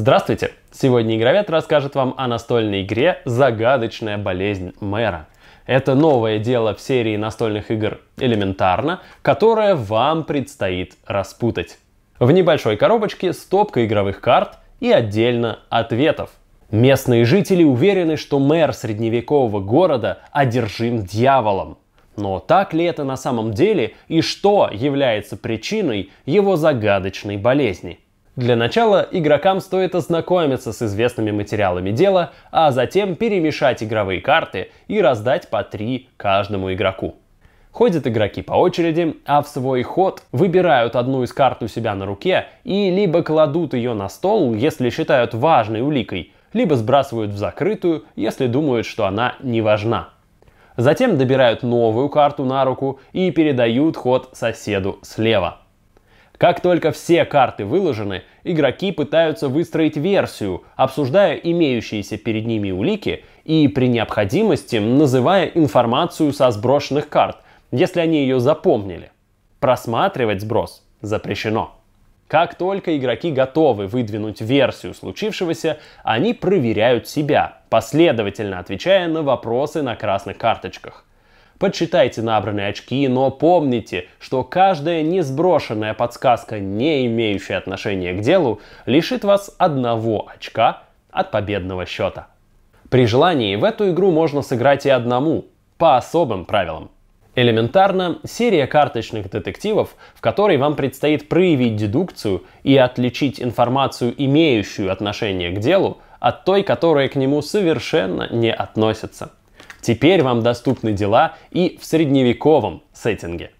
Здравствуйте! Сегодня игровед расскажет вам о настольной игре «Загадочная болезнь мэра». Это новое дело в серии настольных игр «Элементарно», которое вам предстоит распутать. В небольшой коробочке стопка игровых карт и отдельно ответов. Местные жители уверены, что мэр средневекового города одержим дьяволом. Но так ли это на самом деле и что является причиной его загадочной болезни? Для начала игрокам стоит ознакомиться с известными материалами дела, а затем перемешать игровые карты и раздать по три каждому игроку. Ходят игроки по очереди, а в свой ход выбирают одну из карт у себя на руке и либо кладут ее на стол, если считают важной уликой, либо сбрасывают в закрытую, если думают, что она не важна. Затем добирают новую карту на руку и передают ход соседу слева. Как только все карты выложены, игроки пытаются выстроить версию, обсуждая имеющиеся перед ними улики и при необходимости называя информацию со сброшенных карт, если они ее запомнили. Просматривать сброс запрещено. Как только игроки готовы выдвинуть версию случившегося, они проверяют себя, последовательно отвечая на вопросы на красных карточках. Подсчитайте набранные очки, но помните, что каждая несброшенная подсказка, не имеющая отношения к делу, лишит вас одного очка от победного счета. При желании в эту игру можно сыграть и одному, по особым правилам. Элементарно, серия карточных детективов, в которой вам предстоит проявить дедукцию и отличить информацию, имеющую отношение к делу, от той, которая к нему совершенно не относится. Теперь вам доступны дела и в средневековом сеттинге.